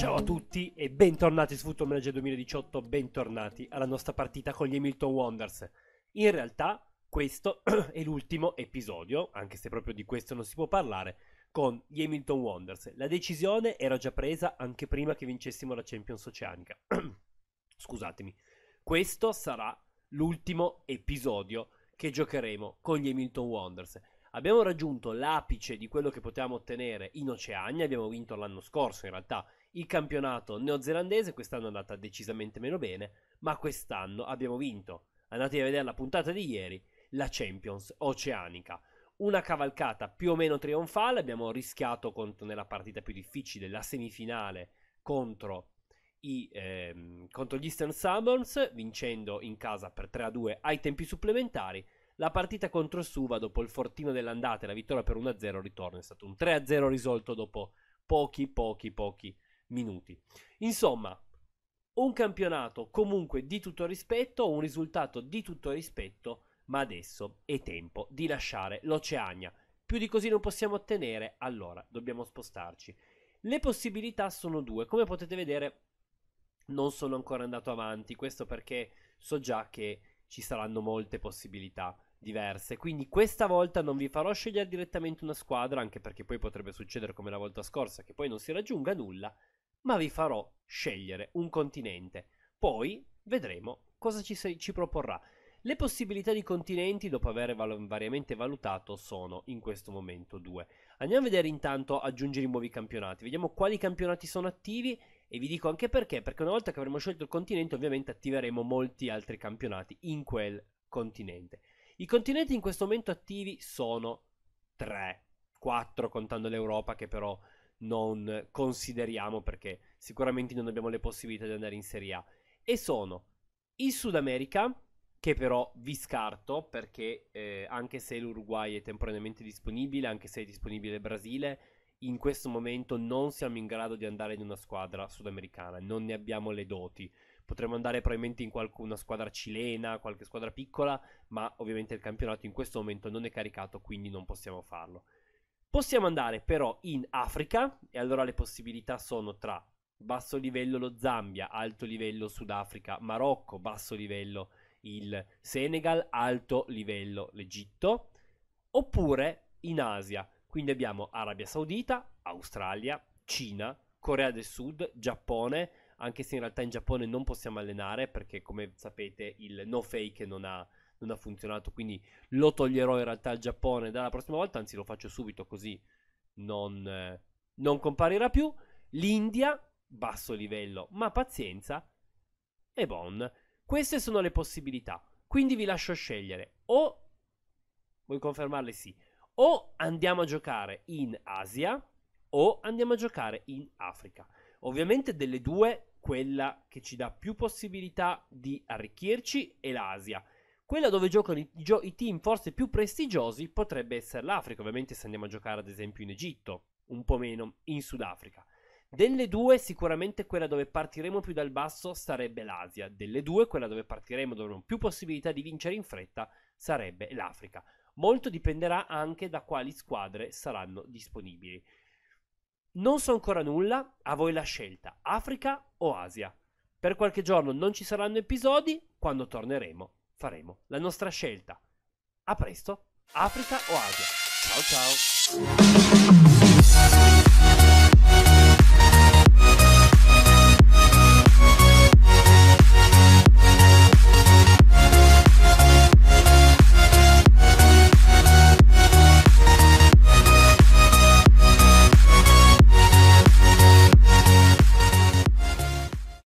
Ciao a tutti e bentornati su Football Manager 2018, bentornati alla nostra partita con gli Hamilton Wonders. In realtà questo è l'ultimo episodio, anche se proprio di questo non si può parlare, con gli Hamilton Wonders. La decisione era già presa anche prima che vincessimo la Champions Oceanica. Scusatemi. Questo sarà l'ultimo episodio che giocheremo con gli Hamilton Wonders. Abbiamo raggiunto l'apice di quello che potevamo ottenere in Oceania, abbiamo vinto l'anno scorso in realtà il campionato neozelandese quest'anno è andata decisamente meno bene, ma quest'anno abbiamo vinto. Andate a vedere la puntata di ieri, la Champions Oceanica. Una cavalcata più o meno trionfale, abbiamo rischiato contro, nella partita più difficile, la semifinale contro, i, ehm, contro gli Eastern Summers, vincendo in casa per 3-2 ai tempi supplementari. La partita contro Suva dopo il fortino dell'andata e la vittoria per 1-0 ritorno è stato un 3-0 risolto dopo pochi, pochi, pochi minuti. Insomma, un campionato comunque di tutto rispetto, un risultato di tutto rispetto, ma adesso è tempo di lasciare l'Oceania. Più di così non possiamo ottenere, allora dobbiamo spostarci. Le possibilità sono due, come potete vedere non sono ancora andato avanti, questo perché so già che ci saranno molte possibilità diverse. Quindi questa volta non vi farò scegliere direttamente una squadra, anche perché poi potrebbe succedere come la volta scorsa, che poi non si raggiunga nulla, ma vi farò scegliere un continente. Poi vedremo cosa ci, ci proporrà. Le possibilità di continenti, dopo aver val- variamente valutato, sono in questo momento due. Andiamo a vedere intanto aggiungere i nuovi campionati, vediamo quali campionati sono attivi e vi dico anche perché, perché una volta che avremo scelto il continente ovviamente attiveremo molti altri campionati in quel continente. I continenti in questo momento attivi sono 3, 4 contando l'Europa che però non consideriamo perché sicuramente non abbiamo le possibilità di andare in Serie A. E sono il Sud America, che però vi scarto perché eh, anche se l'Uruguay è temporaneamente disponibile, anche se è disponibile il Brasile, in questo momento non siamo in grado di andare in una squadra sudamericana, non ne abbiamo le doti. Potremmo andare probabilmente in qualcuna squadra cilena, qualche squadra piccola, ma ovviamente il campionato in questo momento non è caricato, quindi non possiamo farlo. Possiamo andare però in Africa e allora le possibilità sono tra basso livello lo Zambia, alto livello Sudafrica, Marocco, basso livello il Senegal, alto livello l'Egitto, oppure in Asia. Quindi abbiamo Arabia Saudita, Australia, Cina, Corea del Sud, Giappone, anche se in realtà in Giappone non possiamo allenare perché come sapete il no fake non ha non ha funzionato, quindi lo toglierò in realtà al Giappone dalla prossima volta, anzi lo faccio subito così non, eh, non comparirà più. L'India, basso livello, ma pazienza, e Bon. Queste sono le possibilità, quindi vi lascio scegliere o, vuoi confermarle sì, o andiamo a giocare in Asia o andiamo a giocare in Africa. Ovviamente delle due quella che ci dà più possibilità di arricchirci è l'Asia. Quella dove giocano i, gio- i, team forse più prestigiosi potrebbe essere l'Africa, ovviamente se andiamo a giocare ad esempio in Egitto, un po' meno in Sudafrica. Delle due sicuramente quella dove partiremo più dal basso sarebbe l'Asia, delle due quella dove partiremo dove avremo più possibilità di vincere in fretta sarebbe l'Africa. Molto dipenderà anche da quali squadre saranno disponibili. Non so ancora nulla, a voi la scelta, Africa o Asia. Per qualche giorno non ci saranno episodi, quando torneremo faremo la nostra scelta. A presto, Africa o Asia. Ciao ciao!